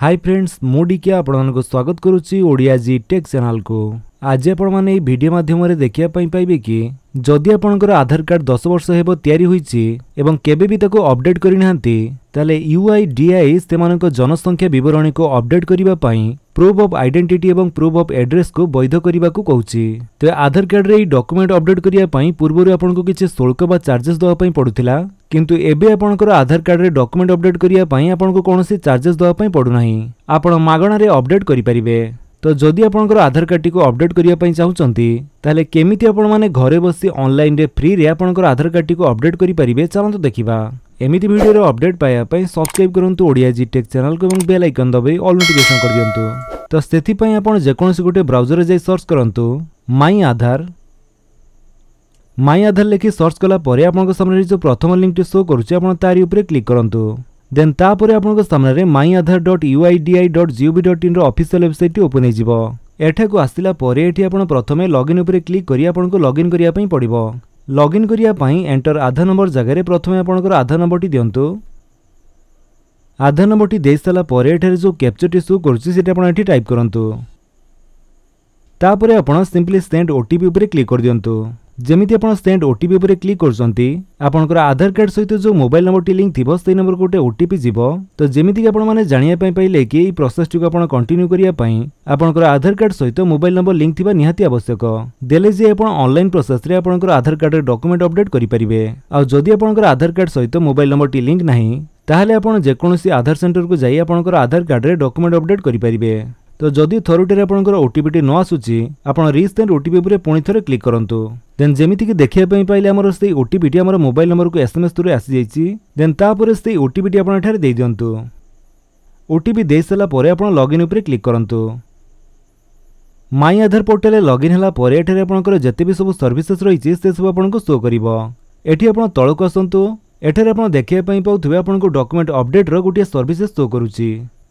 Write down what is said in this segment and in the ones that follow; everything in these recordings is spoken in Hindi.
हाय फ्रेंड्स मुझे आपण मानक स्वागत करुच्ची ओडिया जी टेक् चेल को ଆଜି ଆପଣମାନେ ଏହି ଭିଡ଼ିଓ ମାଧ୍ୟମରେ ଦେଖିବା ପାଇଁ ପାଇବେ କି ଯଦି ଆପଣଙ୍କର ଆଧାର କାର୍ଡ଼ ଦଶ ବର୍ଷ ହେବ ତିଆରି ହୋଇଛି ଏବଂ କେବେ ବି ତାକୁ ଅପଡେଟ୍ କରିନାହାନ୍ତି ତାହେଲେ ୟୁଆଇଡିଆଇ ସେମାନଙ୍କ ଜନସଂଖ୍ୟା ବିବରଣୀକୁ ଅପଡେଟ୍ କରିବା ପାଇଁ ପ୍ରୁଫ୍ ଅଫ୍ ଆଇଡେଣ୍ଟିଟି ଏବଂ ପ୍ରୁଫ୍ ଅଫ୍ ଆଡ୍ରେସ୍କୁ ବୈଧ କରିବାକୁ କହୁଛି ତେବେ ଆଧାର କାର୍ଡ଼ରେ ଏହି ଡକ୍ୟୁମେଣ୍ଟ ଅପଡେଟ୍ କରିବା ପାଇଁ ପୂର୍ବରୁ ଆପଣଙ୍କୁ କିଛି ଶୁଳ୍କ ବା ଚାର୍ଜେସ୍ ଦେବା ପାଇଁ ପଡ଼ୁଥିଲା କିନ୍ତୁ ଏବେ ଆପଣଙ୍କର ଆଧାର କାର୍ଡ଼ରେ ଡକ୍ୟୁମେଣ୍ଟ ଅପଡେଟ୍ କରିବା ପାଇଁ ଆପଣଙ୍କୁ କୌଣସି ଚାର୍ଜେସ୍ ଦେବା ପାଇଁ ପଡ଼ୁନାହିଁ ଆପଣ ମାଗଣାରେ ଅପଡେଟ୍ କରିପାରିବେ ତ ଯଦି ଆପଣଙ୍କର ଆଧାର କାର୍ଡ଼ଟିକୁ ଅପଡ଼େଟ୍ କରିବା ପାଇଁ ଚାହୁଁଛନ୍ତି ତାହେଲେ କେମିତି ଆପଣମାନେ ଘରେ ବସି ଅନଲାଇନ୍ରେ ଫ୍ରିରେ ଆପଣଙ୍କର ଆଧାର କାର୍ଡ଼ଟିକୁ ଅପଡ଼େଟ୍ କରିପାରିବେ ଚାଲନ୍ତୁ ଦେଖିବା ଏମିତି ଭିଡ଼ିଓର ଅପଡ଼େଟ୍ ପାଇବା ପାଇଁ ସବସ୍କ୍ରାଇବ୍ କରନ୍ତୁ ଓଡ଼ିଆ ଜି ଟେକ୍ ଚ୍ୟାନେଲ୍କୁ ଏବଂ ବେଲ୍ ଆଇକନ୍ ଦବାଇ ଅଲ୍ ନୋଟିଫିକେସନ୍ କରିଦିଅନ୍ତୁ ତ ସେଥିପାଇଁ ଆପଣ ଯେକୌଣସି ଗୋଟିଏ ବ୍ରାଉଜରରେ ଯାଇ ସର୍ଚ୍ଚ କରନ୍ତୁ ମାଇ ଆଧାର ମାଇ ଆଧାର ଲେଖି ସର୍ଚ୍ଚ କଲା ପରେ ଆପଣଙ୍କ ସାମ୍ନାରେ ଯେଉଁ ପ୍ରଥମ ଲିଙ୍କ୍ଟି ଶୋ କରୁଛି ଆପଣ ତାରି ଉପରେ କ୍ଲିକ୍ କରନ୍ତୁ ଦେନ୍ ତାପରେ ଆପଣଙ୍କ ସାମ୍ନାରେ my Aadhaar dot UIDAI dot gov dot ଇନ୍ର ଅଫିସିଆଲ୍ ୱେବସାଇଟ୍ଟି ଓପନ୍ ହୋଇଯିବ ଏଠାକୁ ଆସିଲା ପରେ ଏଠି ଆପଣ ପ୍ରଥମେ ଲଗ୍ଇନ୍ ଉପରେ କ୍ଲିକ୍ କରି ଆପଣଙ୍କୁ ଲଗ୍ଇନ୍ କରିବା ପାଇଁ ପଡ଼ିବ ଲଗ୍ଇନ୍ କରିବା ପାଇଁ ଏଣ୍ଟର ଆଧାର ନମ୍ବର ଜାଗାରେ ପ୍ରଥମେ ଆପଣଙ୍କର ଆଧାର ନମ୍ବରଟି ଦିଅନ୍ତୁ ଆଧାର ନମ୍ବରଟି ଦେଇସାରିଲା ପରେ ଏଠାରେ ଯେଉଁ କ୍ୟାପ୍ଚରଟି ସୁ କରୁଛି ସେଇଟା ଆପଣ ଏଠି ଟାଇପ୍ କରନ୍ତୁ ତାପରେ ଆପଣ ସିମ୍ପଲି ସେଣ୍ଡ ଓଟିପି ଉପରେ କ୍ଲିକ୍ କରିଦିଅନ୍ତୁ जमी आप सेंड ओटीपी पर क्लिक कर आधार कार्ड सहित जो मोबाइल नंबर टी लिंक थी से नंबर को गोटे ओटीपी जब तो जमीक आपने जानापी पाइले कि यही प्रोसेस टी आज कंटिन्यू करने आपंकर आधार कार्ड सहित मोबाइल नंबर लिंक थी निहाती आवश्यक देले जे online process Aadhaar card document update करेंगे आदि आपंकर आधार कार्ड सहित मोबाइल नंबर टी लिंक ना ତାହେଲେ आपसी आधार सेन्टर ସେଣ୍ଟରକୁ ଯାଇ ଆପଣଙ୍କର ଆଧାର କାର୍ଡ଼ରେ ଡକ୍ୟୁମେଣ୍ଟ ଅପଡେଟ୍ କରିପାରିବେ ତ ଯଦି ଥରୁଟିରେ ଆପଣଙ୍କର ଓଟିପିଟି ନ ଆସୁଛି ଆପଣ ରିସେଣ୍ଟ ଓଟିପି ଉପରେ ପୁଣି ଥରେ କ୍ଲିକ୍ କରନ୍ତୁ देन जमीक देखापी पाइले आम से ओटीपी आम मोबाइल नंबर को एसएमएस थ्रु आई जाइए देन तापर से ओटीपी आप दिंतु ओटीपी दे सारापर आप लगइन उपर क्लिक करूँ माई आधार पोर्टाल लगइन होगापर ये जिते भी सब सर्विसेस रही से सब आपको शो कर एटी आप तौक आसतु एठार आप देखापी पाथे आपको डकुमेंट अपडेट्र गोटे सर्विसेस शो कर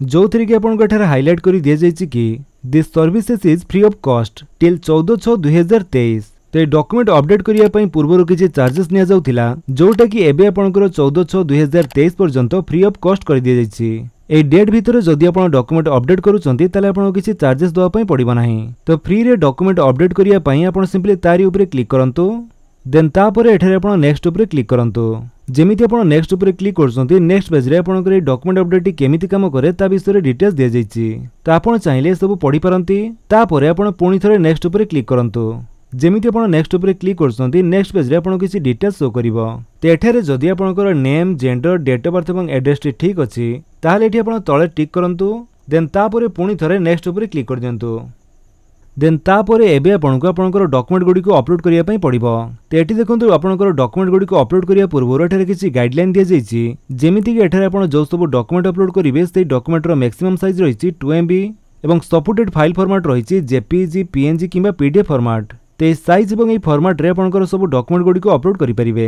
जो थी कि आपको हाइलाइट कर दी जाइए कि this services is free of cost till चौदह छः दुई हजार तेईस তো এই ডকুমেন্ট অপডেট করা পূর্বর কিছু চার্জেস নিয়ে যাওয়া যেটা কি এবে আপনার চৌদ ছ দুই হাজার তেইশ পর্যন্ত ফ্রি অফ কস্ট করে দিয়ে যাই এই ডেট ভিতরে যদি আপনার ডকুমেন্ট অপডেট করছেন তাহলে আপনার কিছু চার্জেস দেওয়া পড়ব না তো ফ্রিরে ডকুমেন্ট অপডেট করা আপনার সিম্পলি তারি উপরে ক্লিক করতু দেন তাপরে এখানে আপনার নেক্সট উপরে ক্লিক করতু যেমিতি আপনার নেক্সট উপরে ক্লিক করছেন নেক্সট পেজে আপনার এই ডকুমেন্ট অপডেটটি কেমিতি কাম করে তা বিষয়ে ডিটেলস দিয়ে যাই তো আপনার চাইলে এসব পড়িপারতি তাপরে আপনার পুঁথরে নেক্সট উপরে ক্লিক করতু ଯେମିତି ଆପଣ ନେକ୍ସଟ ଉପରେ କ୍ଲିକ୍ କରୁଛନ୍ତି ନେକ୍ସଟ ପେଜ୍ରେ ଆପଣଙ୍କୁ କିଛି ଡିଟେଲ୍ସ ଶୋ କରିବ ତ ଏଠାରେ ଯଦି ଆପଣଙ୍କର name gender date of birth ଏବଂ ଆଡ୍ରେସଟି ଠିକ୍ ଅଛି ତାହେଲେ ଏଠି ଆପଣ ତଳେ ଟିକ୍ କରନ୍ତୁ ଦେନ୍ ତାପରେ ପୁଣି ଥରେ ନେକ୍ସଟ ଉପରେ କ୍ଲିକ୍ କରିଦିଅନ୍ତୁ ଦେନ୍ ତାପରେ ଏବେ ଆପଣଙ୍କୁ ଆପଣଙ୍କର ଡକୁମେଣ୍ଟ ଗୁଡ଼ିକୁ ଅପଲୋଡ଼ କରିବା ପାଇଁ ପଡ଼ିବ ତ ଏଠି ଦେଖନ୍ତୁ ଆପଣଙ୍କର ଡକୁମେଣ୍ଟ ଗୁଡ଼ିକୁ ଅପଲୋଡ଼ କରିବା ପୂର୍ବରୁ ଏଠାରେ କିଛି ଗାଇଡ଼ଲାଇନ୍ ଦିଆଯାଇଛି ଯେମିତିକି ଏଠାରେ ଆପଣ ଯେଉଁ ସବୁ ଡକୁମେଣ୍ଟ ଅପଲୋଡ଼ କରିବେ ସେଇ ଡକୁମେଣ୍ଟର ମ୍ୟାକ୍ସିମମ୍ ସାଇଜ୍ ରହିଛି ଟୁ ଏମ୍ ବି ଏବଂ ସପୋର୍ଟେଡ୍ ଫାଇଲ୍ ଫର୍ମାଟ୍ ରହିଛି ଜେପିଜି ପିଏନ୍ଜି କିମ୍ବା ପିଡିଏଫ୍ ଫର୍ମାଟ୍ তেইশ সাইজ এবং এই ফর্মাটে আপনার সব ডকুমেন্ট গুড়ি অপলোড করে পেয়ে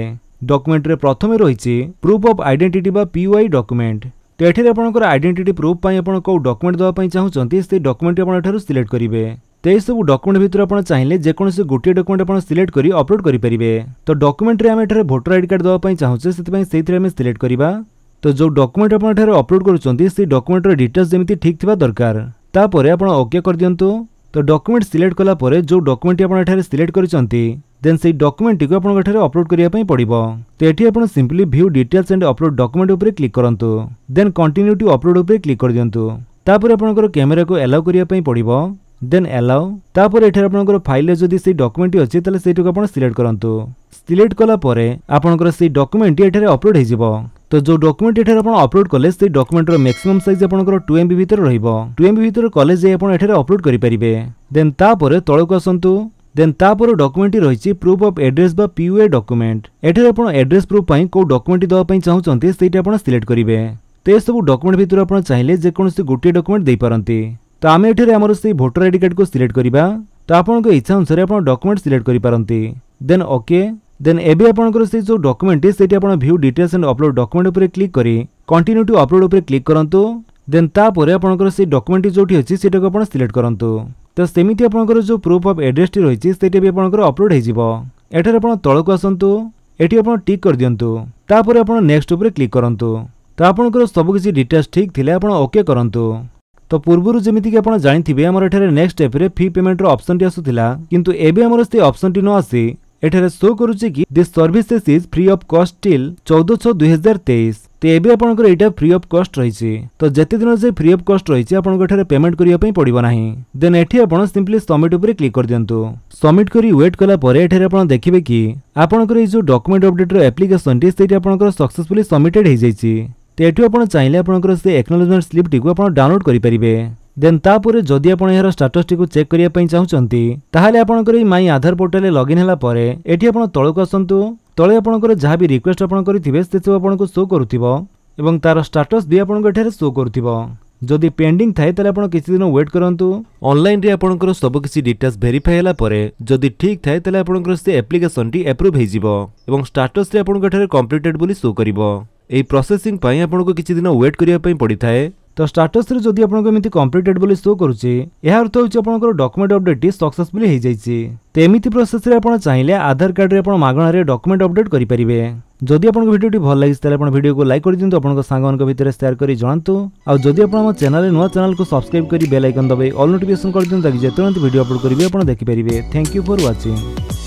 ডকুমেন্টরে প্রথমে রয়েছে প্রুফ অফ আইডেন্টিটি বা পিওয়াই ডকুমেন্ট তো এটি আপনার আইডেন্টিটি প্রুফ পাই আপনার কেউ ডকুমেন্ট দেওয়া চাহুমান সেই ডকুমেন্ট আপনার ঠার সিলেক্ট করবে তো এইসব ডকুমেন্ট ভিতরে আপনার চাইলে যেকোন গোটিয়ে ডকুমেন্ট আপনার সিলেক্ট করে অপলোড করে পেয়ে তো ডকুমেন্টরে আমি এখানে ভোটর আইডি কার্ড দেওয়া চাহুছে সেই সেইথে আমি সিলেক্ট করা তো যে ডকুমেন্ট আপনার ঠার অপলোড করছেন সেই ডকুমেন্টর ডিটেলস যেমি ঠিক থাকা দরকার তাপরে আপনার ওকে করে দিও तो डकुमेंट सिलेक्ट कलापर जो डकुमेंट आपड़ सिलेक्ट करते देन से डकुमेंटी आपंठ अपलोड करने पड़ो तो ये आप simply view details and upload document उपर क्लिक करूँ देन कंटिन्यू टू अपलोड उपर क्लिक कर दिंतु तापर आपंकर कैमेरा को एलाउ करने पड़ो देन एलाउ तापर एठार आपंकर फाइल जो से डकुमेंट अच्छी तेल से सिलेक्ट करूँ सिलेक्ट कलापर आपंकर डकुमेंट एठार अपलोड हो তো যে ডকুমেন্ট এখানে আপনার অপলোড কলে সেই ডকুমেন্টর ম্যাক্সিমম সাইজ আপনার টু এমবি ভিতরে রহব টু এমবি ভিতরে কলে যাই আপনার এখানে অপলোড করে পারে দেন তাপরে তলক আসন্তু দেন তাপরে ডকুমেন্টটি রয়েছে প্রুফ অফ এড্রেস বা পিউএ ডকুমেন্ট এখানে আপনার এড্রেস প্রুফ পাই কেউ ডকুমেন্ট দেওয়া চাহুন সেইটা আপনার সিলেক্ট করবে তো এসব ডকুমেন্ট ভিতর আপনার চাইলে যেকোন গোটিয়ে ডকুমেন্ট দিয়ে তো আমি এখানে আমার সেই ভোটর আইডি কার্ডকে সিলেক্ট করা তো আপনার ইচ্ছা অনুসারে আপনার ডকুমেন্ট সিলেক্ট করে দেন ওকে ଦେନ୍ ଏବେ ଆପଣଙ୍କର ସେ ଯେଉଁ ଡକୁମେଣ୍ଟଟି ସେଇଠି ଆପଣ view details and upload document ଉପରେ କ୍ଲିକ୍ କରି କଣ୍ଟିନ୍ୟୁ ଟୁ ଅପଲୋଡ଼ ଉପରେ କ୍ଲିକ୍ କରନ୍ତୁ ଦେନ୍ ତାପରେ ଆପଣଙ୍କର ସେଇ ଡକୁମେଣ୍ଟଟି ଯେଉଁଠି ଅଛି ସେଟାକୁ ଆପଣ ସିଲେକ୍ଟ କରନ୍ତୁ ତ ସେମିତି ଆପଣଙ୍କର ଯେଉଁ ପ୍ରୁଫ୍ ଅଫ୍ ଆଡ୍ରେସ୍ଟି ରହିଛି ସେଇଟା ବି ଆପଣଙ୍କର ଅପଲୋଡ଼ ହୋଇଯିବ ଏଠାରେ ଆପଣ ତଳକୁ ଆସନ୍ତୁ ଏଠି ଆପଣ ଟିକ୍ କରିଦିଅନ୍ତୁ ତାପରେ ଆପଣ ନେକ୍ସଟ ଉପରେ କ୍ଲିକ୍ କରନ୍ତୁ ତ ଆପଣଙ୍କର ସବୁକିଛି ଡିଟେଲ୍ସ ଠିକ୍ ଥିଲେ ଆପଣ ଓକେ କରନ୍ତୁ ତ ପୂର୍ବରୁ ଯେମିତିକି ଆପଣ ଜାଣିଥିବେ ଆମର ଏଠାରେ ନେକ୍ସଟ ଷ୍ଟେପ୍ରେ ଫି ପେମେଣ୍ଟର ଅପସନ୍ଟି ଆସୁଥିଲା କିନ୍ତୁ ଏବେ ଆମର ସେ ଅପସନ୍ଟି ନ ଆସି এঠারে শো করুছি কি the services is free of cost still 1400 2023 তে এবি আপনক এটা ফ্রি অফ কস্ট রইছে তো জেতে দিন সে ফ্রি অফ কস্ট রইছে আপনক এঠারে পেমেন্ট করিয়া পই পড়িব নাহি দেন এঠি আপন सिंपली সাবমিট অপরে ক্লিক কর দিয়ন্তু সাবমিট করি ওয়েট করার পর এঠারে আপন দেখিব কি আপনক ই যে ডকুমেন্ট আপডেটর অ্যাপ্লিকেশনটি সেটি আপনক সাকসেসফুলি সাবমিটেড হই যাইছে তে এঠি আপন চাইলে আপনকর সে অ্যাকনলেজমেন্ট স্লিপটি গু আপন ডাউনলোড করি পারিবে ଦେନ୍ ତାପରେ ଯଦି ଆପଣ ଏହାର ଷ୍ଟାଟସ୍ଟିକୁ ଚେକ୍ କରିବା ପାଇଁ ଚାହୁଁଛନ୍ତି ତାହେଲେ ଆପଣଙ୍କର ଏଇ ମାଇ ଆଧାର ପୋର୍ଟାଲରେ ଲଗ୍ଇନ୍ ହେଲା ପରେ ଏଠି ଆପଣ ତଳକୁ ଆସନ୍ତୁ ତଳେ ଆପଣଙ୍କର ଯାହା ବି ରିକ୍ୱେଷ୍ଟ ଆପଣ କରିଥିବେ ସେସବୁ ଆପଣଙ୍କୁ ଶୋ କରୁଥିବ ଏବଂ ତାର ଷ୍ଟାଟସ୍ ବି ଆପଣଙ୍କ ଏଠାରେ ଶୋ କରୁଥିବ ଯଦି ପେଣ୍ଡିଂ ଥାଏ ତାହେଲେ ଆପଣ କିଛି ଦିନ ୱେଟ୍ କରନ୍ତୁ ଅନଲାଇନ୍ରେ ଆପଣଙ୍କର ସବୁକିଛି ଡିଟେଲ୍ସ ଭେରିଫାଏ ହେଲା ପରେ ଯଦି ଠିକ୍ ଥାଏ ତାହେଲେ ଆପଣଙ୍କର ସେ ଆପ୍ଲିକେସନ୍ଟି ଆପ୍ରୁଭ୍ ହେଇଯିବ ଏବଂ ଷ୍ଟାଟସ୍ରେ ଆପଣଙ୍କ ଏଠାରେ କମ୍ପ୍ଲିଟେଡ୍ ବୋଲି ଶୋ କରିବ ଏହି ପ୍ରୋସେସିଂ ପାଇଁ ଆପଣଙ୍କୁ କିଛି ଦିନ ୱେଟ୍ କରିବା ପାଇଁ ପଡ଼ିଥାଏ ତ ଷ୍ଟାଟସ୍ରେ ଯଦି ଆପଣଙ୍କୁ ଏମିତି କମ୍ପ୍ଲିଟେଡ୍ ବୋଲି ଶୋ କରୁଛି ଏହା ଅର୍ଥ ହେଉଛି ଆପଣଙ୍କର ଡକୁମେଣ୍ଟ ଅପଡେଟ୍ଟି ସକ୍ସେସଫୁଲି ହୋଇଯାଇଛି ତ ଏମିତି ପ୍ରୋସେସ୍ରେ ଆପଣ ଚାହିଁଲେ ଆଧାର କାର୍ଡ଼ରେ ଆପଣ ମାଗଣାରେ ଡକୁମେଣ୍ଟ ଅପଡେଟ୍ କରିପାରିବେ যদি আপনার ভিডিওটি ভাল লাগিছে তাহলে আপনার ভিডিওকে লাইক করে দিন আপনার সাং ভিতরে সেয়ার করে জনাতু আদি আপনার আমার চ্যানেলে নয় চ্যানেলকে সবসক্রাইব করে বেল আইকন দবাই অল নোটিফিকেশন করে দিন তাকে যেতে ভিডিও আপলোড করবে আপনার দেখিপারে থ্যাংক ইউ ফর ওয়াচিং